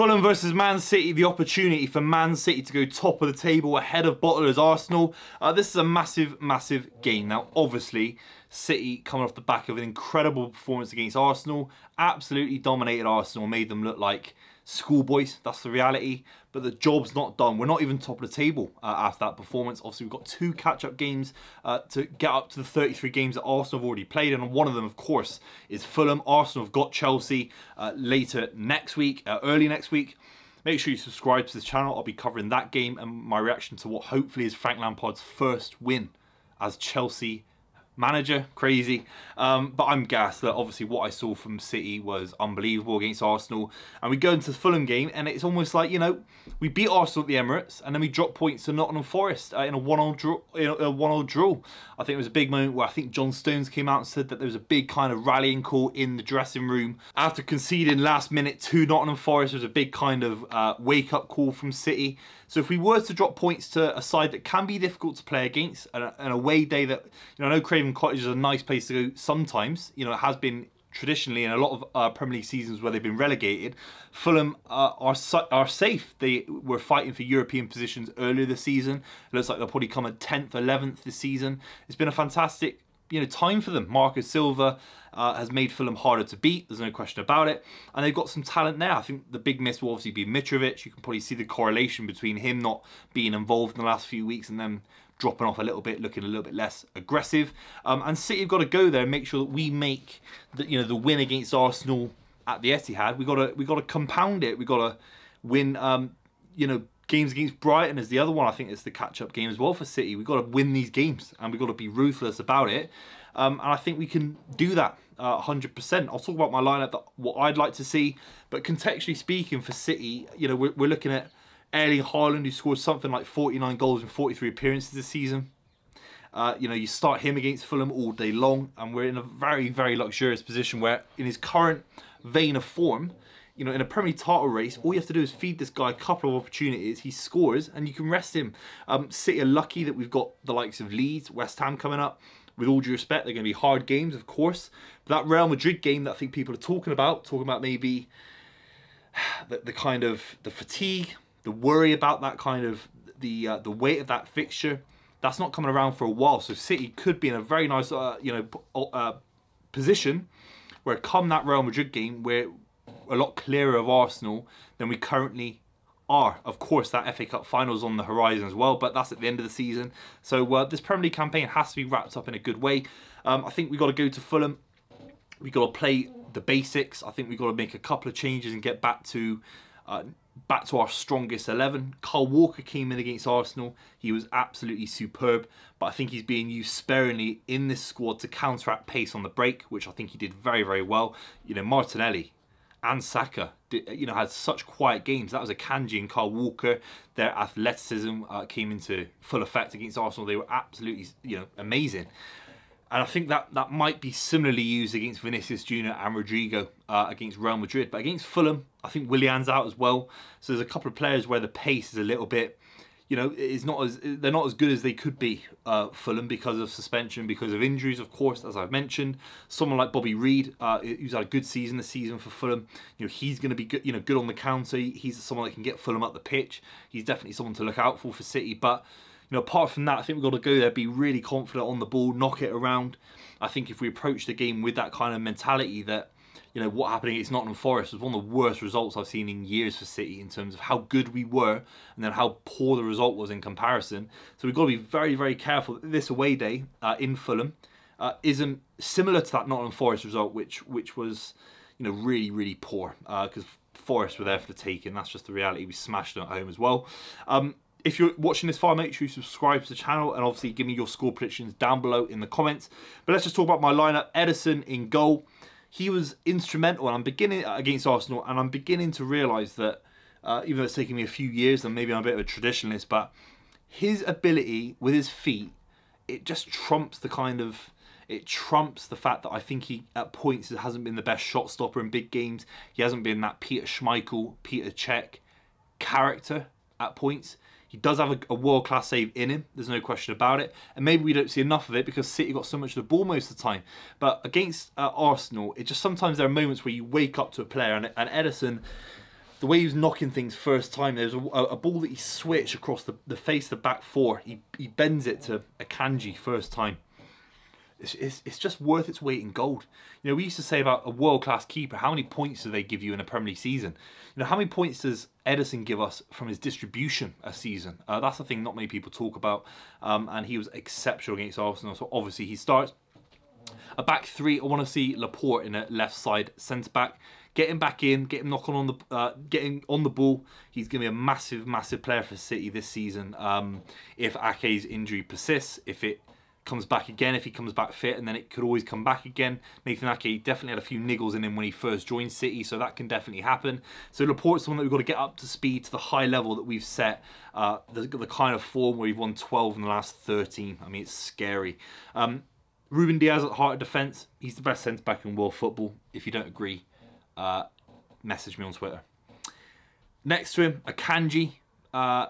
Fulham versus Man City, the opportunity for Man City to go top of the table ahead of bottlers Arsenal. Uh, this is a massive, massive game. Now, obviously, City coming off the back of an incredible performance against Arsenal, absolutely dominated Arsenal, made them look like schoolboys. That's the reality. But the job's not done. We're not even top of the table uh, after that performance. Obviously, we've got two catch-up games uh, to get up to the 33 games that Arsenal have already played. And one of them, of course, is Fulham. Arsenal have got Chelsea uh, later next week, uh, early next week. Make sure you subscribe to this channel. I'll be covering that game and my reaction to what hopefully is Frank Lampard's first win as Chelsea manager, crazy. Um, but I'm gassed that obviously what I saw from City was unbelievable against Arsenal. And we go into the Fulham game and it's almost like, you know, we beat Arsenal at the Emirates and then we drop points to Nottingham Forest uh, in a one-all draw, one draw. I think it was a big moment where I think John Stones came out and said that there was a big kind of rallying call in the dressing room. After conceding last minute to Nottingham Forest, there was a big kind of uh, wake-up call from City. So if we were to drop points to a side that can be difficult to play against, and a away day that, you know, I know Craven Cottage is a nice place to go sometimes. You know, it has been traditionally in a lot of uh, Premier League seasons where they've been relegated. Fulham uh, are are safe. They were fighting for European positions earlier this season. It looks like they'll probably come at 10th, 11th this season. It's been a fantastic you know time for them. Marcus Silva uh, has made Fulham harder to beat. There's no question about it. And they've got some talent there. I think the big miss will obviously be Mitrovic. You can probably see the correlation between him not being involved in the last few weeks and them dropping off a little bit, looking a little bit less aggressive. Um, and City have got to go there and make sure that we make the, you know the win against Arsenal at the Etihad. We got to we got to compound it. We got to win um, you know games against Brighton as the other one. I think it's the catch-up game as well for City. We've got to win these games and we've got to be ruthless about it. Um, and I think we can do that uh, 100%. I'll talk about my lineup, that, what I'd like to see. But contextually speaking, for City, you know, we're, we're looking at Erling Haaland, who scored something like 49 goals in 43 appearances this season. Uh, you know, you start him against Fulham all day long, and we're in a very, very luxurious position where, in his current vein of form, you know, in a Premier title race, all you have to do is feed this guy a couple of opportunities. He scores, and you can rest him. Um, City are lucky that we've got the likes of Leeds, West Ham coming up. With all due respect, they're going to be hard games, of course. But that Real Madrid game that I think people are talking about, talking about maybe the, the kind of the fatigue, the worry about that kind of the uh, the weight of that fixture, that's not coming around for a while. So City could be in a very nice uh, you know uh, position where come that Real Madrid game, we're a lot clearer of Arsenal than we currently are. Of course, that FA Cup final's on the horizon as well, but that's at the end of the season. So uh, this Premier League campaign has to be wrapped up in a good way. Um, I think we got to go to Fulham. We got to play the basics. I think we got to make a couple of changes and get back to uh, back to our strongest 11. Carl Walker came in against Arsenal. He was absolutely superb, but I think he's being used sparingly in this squad to counteract pace on the break, which I think he did very, very well. You know, Martinelli and Saka, did, you know, had such quiet games. That was a Kanji and Carl Walker. Their athleticism uh, came into full effect against Arsenal. They were absolutely, you know, amazing. And I think that, that might be similarly used against Vinicius Junior and Rodrigo uh, against Real Madrid. But against Fulham, I think Willian's out as well. So there's a couple of players where the pace is a little bit you know, is not as they're not as good as they could be. Uh, Fulham because of suspension, because of injuries, of course, as I've mentioned. Someone like Bobby Reed, uh, who's had a good season this season for Fulham, you know, he's going to be good, you know, good on the counter. He's someone that can get Fulham up the pitch. He's definitely someone to look out for for City. But you know, apart from that, I think we've got to go there, be really confident on the ball, knock it around. I think if we approach the game with that kind of mentality that you know, what happened against Nottingham Forest was one of the worst results I've seen in years for City in terms of how good we were and then how poor the result was in comparison. So we've got to be very, very careful that this away day uh, in Fulham uh, isn't similar to that Nottingham Forest result, which which was, you know, really, really poor because uh, Forest were there for the taking. That's just the reality. We smashed them at home as well. Um, if you're watching this far, make sure you subscribe to the channel and obviously give me your score predictions down below in the comments. But let's just talk about my lineup. Edison in goal he was instrumental. And I'm beginning against Arsenal, and I'm beginning to realise that uh, even though it's taken me a few years, and maybe I'm a bit of a traditionalist, but his ability with his feet, it just trumps the kind of it trumps the fact that I think he at points hasn't been the best shot stopper in big games. He hasn't been that Peter Schmeichel, Peter Check character at points. He does have a, a world-class save in him, there's no question about it. And maybe we don't see enough of it because City got so much of the ball most of the time. But against uh, Arsenal, it just sometimes there are moments where you wake up to a player and, and Edison, the way he was knocking things first time, there was a, a ball that he switched across the, the face of the back four. He, he bends it to a Kanji first time it's, it's, it's, just worth its weight in gold. You know, we used to say about a world-class keeper, how many points do they give you in a Premier League season? You know, how many points does Edison give us from his distribution a season? Uh, that's the thing not many people talk about, um, and he was exceptional against Arsenal, so obviously he starts. A back three, I want to see Laporte in a left side centre-back. Get him back in, get him knocking on the, uh, getting on the ball. He's going to be a massive, massive player for City this season. Um, if Ake's injury persists, if it comes back again if he comes back fit, and then it could always come back again. Nathan Ake definitely had a few niggles in him when he first joined City, so that can definitely happen. So Laporte's the one that we've got to get up to speed to the high level that we've set, uh, the, the, kind of form where we've won 12 in the last 13. I mean, it's scary. Um, Ruben Diaz at heart of defence, he's the best centre back in world football. If you don't agree, uh, message me on Twitter. Next to him, Akanji. Uh,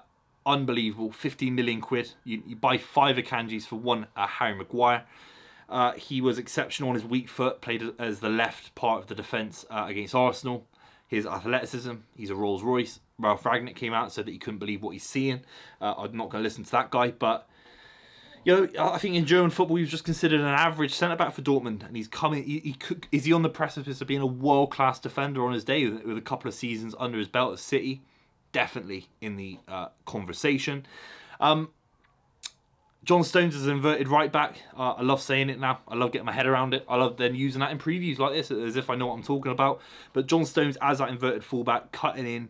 unbelievable. 15 million quid. You, you buy five Akanjis for one uh, Harry Maguire. Uh, he was exceptional on his weak foot, played as the left part of the defence uh, against Arsenal. His athleticism, he's a Rolls Royce. Ralph Ragnick came out said that he couldn't believe what he's seeing. Uh, I'm not going to listen to that guy, but you know, I think in German football he was just considered an average centre back for Dortmund, and he's coming. He, he could, is he on the precipice of being a world class defender on his day with, with a couple of seasons under his belt at City? definitely in the uh, conversation. Um, John Stones is inverted right back. Uh, I love saying it now. I love getting my head around it. I love then using that in previews like this as if I know what I'm talking about. But John Stones as that inverted fullback, cutting in,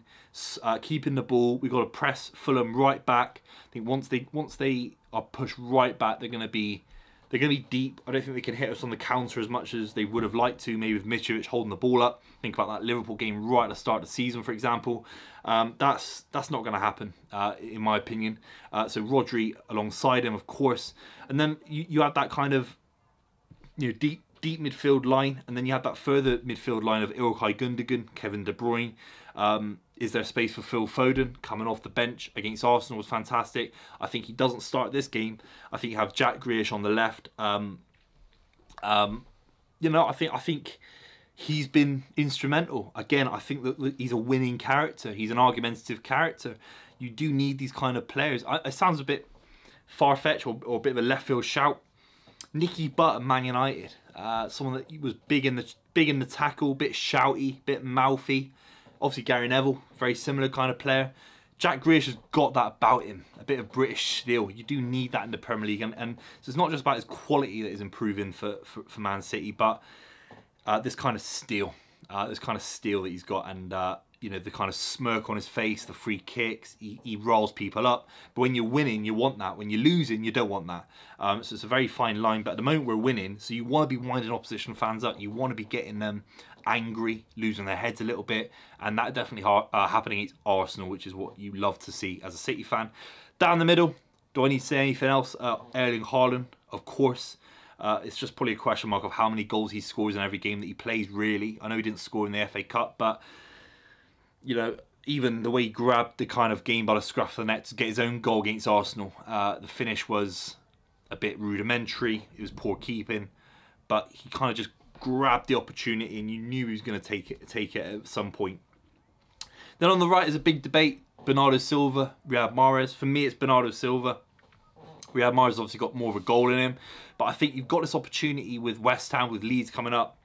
uh, keeping the ball. We've got to press Fulham right back. I think once they once they are pushed right back, they're going to be they're going to be deep. I don't think they can hit us on the counter as much as they would have liked to, maybe with Mitrovic holding the ball up. Think about that Liverpool game right at the start of the season, for example. Um, that's that's not going to happen, uh, in my opinion. Uh, so Rodri alongside him, of course. And then you, you have that kind of you know deep deep midfield line, and then you have that further midfield line of Ilkay Gundogan, Kevin De Bruyne. Um, is there space for Phil Foden coming off the bench against Arsenal was fantastic. I think he doesn't start this game. I think you have Jack Grealish on the left. Um, um, you know, I think I think he's been instrumental. Again, I think that he's a winning character. He's an argumentative character. You do need these kind of players. I, it sounds a bit far fetched or, or a bit of a left field shout. Nicky Butt at Man United, uh, someone that was big in the big in the tackle, bit shouty, bit mouthy. Obviously Gary Neville, very similar kind of player. Jack Grealish has got that about him, a bit of British steel. You do need that in the Premier League. And, and so it's not just about his quality that is improving for, for, for Man City, but uh, this kind of steel, uh, this kind of steel that he's got. And uh, you know, the kind of smirk on his face, the free kicks, he, he rolls people up. But when you're winning, you want that. When you're losing, you don't want that. Um, so it's a very fine line. But at the moment, we're winning, so you want to be winding opposition fans up. You want to be getting them angry, losing their heads a little bit. And that definitely ha uh, happening against Arsenal, which is what you love to see as a City fan. Down the middle, do I need to say anything else? Uh, Erling Haaland, of course. Uh, it's just probably a question mark of how many goals he scores in every game that he plays, really. I know he didn't score in the FA Cup, but you know, even the way he grabbed the kind of game by the scruff of the neck to get his own goal against Arsenal, uh, the finish was a bit rudimentary. It was poor keeping, but he kind of just grabbed the opportunity, and you knew he was going to take it, take it at some point. Then on the right is a big debate: Bernardo Silva, Riyad Mahrez. For me, it's Bernardo Silva. Riyad Mahrez obviously got more of a goal in him, but I think you've got this opportunity with West Ham, with Leeds coming up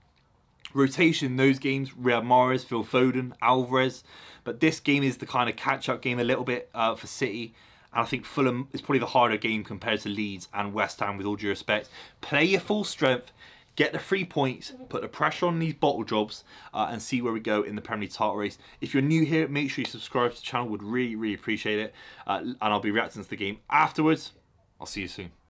rotation those games, Riyad Mahrez, Phil Foden, Alvarez. But this game is the kind of catch-up game a little bit uh, for City. And I think Fulham is probably the harder game compared to Leeds and West Ham, with all due respect. Play your full strength, get the three points, put the pressure on these bottle jobs, uh, and see where we go in the Premier League title race. If you're new here, make sure you subscribe to the channel. Would really, really appreciate it. Uh, and I'll be reacting to the game afterwards. I'll see you soon.